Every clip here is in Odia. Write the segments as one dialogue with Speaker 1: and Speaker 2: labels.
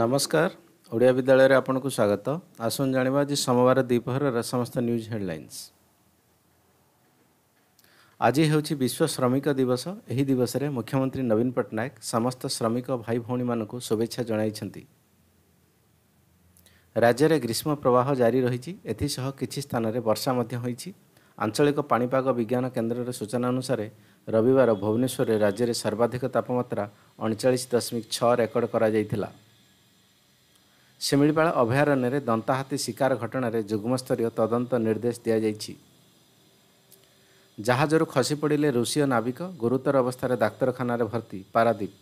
Speaker 1: ନମସ୍କାର ଓଡ଼ିଆ ବିଦ୍ୟାଳୟରେ ଆପଣଙ୍କୁ ସ୍ୱାଗତ ଆସନ୍ତୁ ଜାଣିବା ଆଜି ସୋମବାର ଦ୍ୱିପହରର ସମସ୍ତ ନ୍ୟୁଜ୍ ହେଡ଼ଲାଇନ୍ସ ଆଜି ହେଉଛି ବିଶ୍ୱ ଶ୍ରମିକ ଦିବସ ଏହି ଦିବସରେ ମୁଖ୍ୟମନ୍ତ୍ରୀ ନବୀନ ପଟ୍ଟନାୟକ ସମସ୍ତ ଶ୍ରମିକ ଭାଇ ଭଉଣୀମାନଙ୍କୁ ଶୁଭେଚ୍ଛା ଜଣାଇଛନ୍ତି ରାଜ୍ୟରେ ଗ୍ରୀଷ୍ମ ପ୍ରବାହ ଜାରି ରହିଛି ଏଥିସହ କିଛି ସ୍ଥାନରେ ବର୍ଷା ମଧ୍ୟ ହୋଇଛି ଆଞ୍ଚଳିକ ପାଣିପାଗ ବିଜ୍ଞାନ କେନ୍ଦ୍ରର ସୂଚନା ଅନୁସାରେ ରବିବାର ଭୁବନେଶ୍ୱରରେ ରାଜ୍ୟରେ ସର୍ବାଧିକ ତାପମାତ୍ରା ଅଣଚାଳିଶ ଦଶମିକ ଛଅ ରେକର୍ଡ଼ କରାଯାଇଥିଲା ଶିମିଳିପାଳ ଅଭୟାରଣ୍ୟରେ ଦନ୍ତାହାତୀ ଶିକାର ଘଟଣାରେ ଯୁଗ୍ମସ୍ତରୀୟ ତଦନ୍ତ ନିର୍ଦ୍ଦେଶ ଦିଆଯାଇଛି ଜାହାଜରୁ ଖସିପଡ଼ିଲେ ଋଷୀୟ ନାବିକ ଗୁରୁତର ଅବସ୍ଥାରେ ଡାକ୍ତରଖାନାରେ ଭର୍ତ୍ତି ପାରାଦୀପ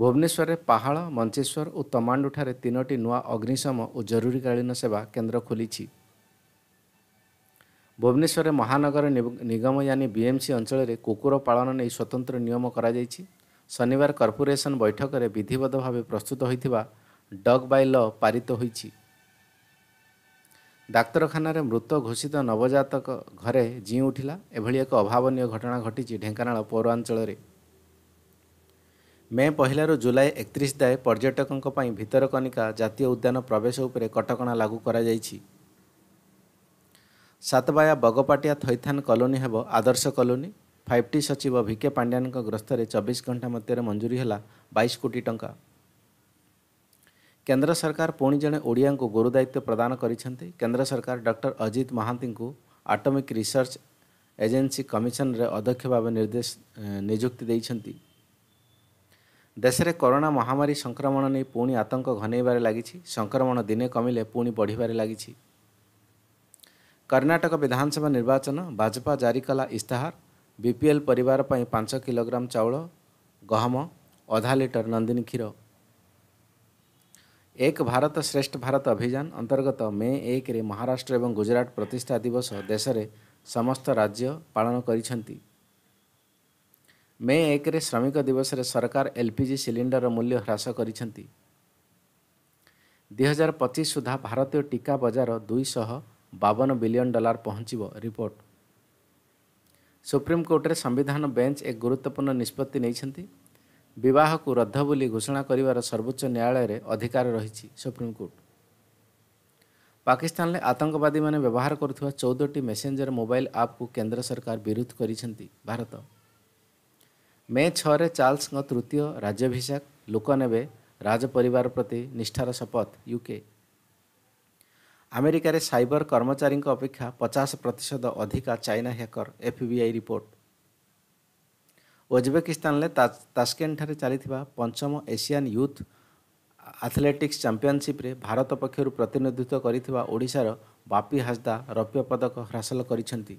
Speaker 1: ଭୁବନେଶ୍ୱରରେ ପାହାଳ ମଞ୍ଚେଶ୍ୱର ଓ ତମାଣ୍ଡୁଠାରେ ତିନୋଟି ନୂଆ ଅଗ୍ନିଶମ ଓ ଜରୁରୀକାଳୀନ ସେବା କେନ୍ଦ୍ର ଖୋଲିଛି ଭୁବନେଶ୍ୱରରେ ମହାନଗର ନିଗମ ୟାନି ବିଏମ୍ସି ଅଞ୍ଚଳରେ କୁକୁର ପାଳନ ନେଇ ସ୍ୱତନ୍ତ୍ର ନିୟମ କରାଯାଇଛି ଶନିବାର କର୍ପୋରେସନ୍ ବୈଠକରେ ବିଧିବଦ୍ଧ ଭାବେ ପ୍ରସ୍ତୁତ ହୋଇଥିବା ଡଗ୍ ବାଇ ଲ ପାରିତ ହୋଇଛି ଡାକ୍ତରଖାନାରେ ମୃତ ଘୋଷିତ ନବଜାତକ ଘରେ ଜିଁ ଉଠିଲା ଏଭଳି ଏକ ଅଭାବନୀୟ ଘଟଣା ଘଟିଛି ଢେଙ୍କାନାଳ ପୌରାଞ୍ଚଳରେ ମେ ପହିଲାରୁ ଜୁଲାଇ ଏକତିରିଶ ଦାଏ ପର୍ଯ୍ୟଟକଙ୍କ ପାଇଁ ଭିତରକନିକା ଜାତୀୟ ଉଦ୍ୟାନ ପ୍ରବେଶ ଉପରେ କଟକଣା ଲାଗୁ କରାଯାଇଛି ସାତବାୟା ବଗପାଟିଆ ଥଇଥାନ କଲୋନୀ ହେବ ଆଦର୍ଶ କଲୋନୀ ଫାଇଭ୍ ଟି ସଚିବ ଭିକେ ପାଣ୍ଡିଆନଙ୍କ ଗ୍ରସ୍ତରେ ଚବିଶ ଘଣ୍ଟା ମଧ୍ୟରେ ମଞ୍ଜୁରୀ ହେଲା ବାଇଶ କୋଟି ଟଙ୍କା କେନ୍ଦ୍ର ସରକାର ପୁଣି ଜଣେ ଓଡ଼ିଆଙ୍କୁ ଗୁରୁ ଦାୟିତ୍ୱ ପ୍ରଦାନ କରିଛନ୍ତି କେନ୍ଦ୍ର ସରକାର ଡକ୍ଟର ଅଜିତ ମହାନ୍ତିଙ୍କୁ ଆଟମିକ୍ ରିସର୍ଚ୍ଚ ଏଜେନ୍ସି କମିଶନରେ ଅଧ୍ୟକ୍ଷ ଭାବେ ନିର୍ଦ୍ଦେଶ ନିଯୁକ୍ତି ଦେଇଛନ୍ତି ଦେଶରେ କରୋନା ମହାମାରୀ ସଂକ୍ରମଣ ନେଇ ପୁଣି ଆତଙ୍କ ଘନେଇବାରେ ଲାଗିଛି ସଂକ୍ରମଣ ଦିନେ କମିଲେ ପୁଣି ବଢ଼ିବାରେ ଲାଗିଛି କର୍ଣ୍ଣାଟକ ବିଧାନସଭା ନିର୍ବାଚନ ଭାଜପା ଜାରି କଲା ଇସ୍ତାହାର ବିପିଏଲ୍ ପରିବାର ପାଇଁ ପାଞ୍ଚ କିଲୋଗ୍ରାମ ଚାଉଳ ଗହମ ଅଧା ଲିଟର ନନ୍ଦିନୀ କ୍ଷୀର ଏକ ଭାରତ ଶ୍ରେଷ୍ଠ ଭାରତ ଅଭିଯାନ ଅନ୍ତର୍ଗତ ମେ ଏକରେ ମହାରାଷ୍ଟ୍ର ଏବଂ ଗୁଜୁରାଟ ପ୍ରତିଷ୍ଠା ଦିବସ ଦେଶରେ ସମସ୍ତ ରାଜ୍ୟ ପାଳନ କରିଛନ୍ତି ମେ ଏକରେ ଶ୍ରମିକ ଦିବସରେ ସରକାର ଏଲ୍ ପି ଜି ସିଲିଣ୍ଡର ମୂଲ୍ୟ ହ୍ରାସ କରିଛନ୍ତି ଦୁଇ ହଜାର ପଚିଶ ସୁଦ୍ଧା ଭାରତୀୟ ଟିକା ବଜାର ଦୁଇଶହ ବାବନ ବିଲିୟନ୍ ଡଲାର ପହଞ୍ଚିବ ରିପୋର୍ଟ ସୁପ୍ରିମକୋର୍ଟରେ ସମ୍ବିଧାନ ବେଞ୍ଚ ଏକ ଗୁରୁତ୍ୱପୂର୍ଣ୍ଣ ନିଷ୍ପତ୍ତି ନେଇଛନ୍ତି ବିବାହକୁ ରଦ୍ଧ ବୋଲି ଘୋଷଣା କରିବାର ସର୍ବୋଚ୍ଚ ନ୍ୟାୟାଳୟରେ ଅଧିକାର ରହିଛି ସୁପ୍ରିମକୋର୍ଟ ପାକିସ୍ତାନରେ ଆତଙ୍କବାଦୀମାନେ ବ୍ୟବହାର କରୁଥିବା ଚଉଦଟି ମେସେଞ୍ଜର ମୋବାଇଲ୍ ଆପ୍କୁ କେନ୍ଦ୍ର ସରକାର ବିରୋଧ କରିଛନ୍ତି ଭାରତ ମେ ଛଅରେ ଚାର୍ଲସଙ୍କ ତୃତୀୟ ରାଜ୍ୟଭିଷା ଲୋକ ନେବେ ରାଜପରିବାର ପ୍ରତି ନିଷ୍ଠାର ଶପଥ ୟୁକେ ଆମେରିକାରେ ସାଇବର କର୍ମଚାରୀଙ୍କ ଅପେକ୍ଷା ପଚାଶ ପ୍ରତିଶତ ଅଧିକା ଚାଇନା ହ୍ୟାକର୍ ଏଫ୍ବିଆଇ ରିପୋର୍ଟ ଉଜବେକିସ୍ତାନରେ ତାସ୍କେନ୍ଠାରେ ଚାଲିଥିବା ପଞ୍ଚମ ଏସିଆନ୍ ୟୁଥ୍ ଆଥଲେଟିକ୍ସ ଚାମ୍ପିଅନ୍ସିପ୍ରେ ଭାରତ ପକ୍ଷରୁ ପ୍ରତିନିଧିତ୍ୱ କରିଥିବା ଓଡ଼ିଶାର ବାପି ହାସଦା ରୌପ୍ୟ ପଦକ ହାସଲ କରିଛନ୍ତି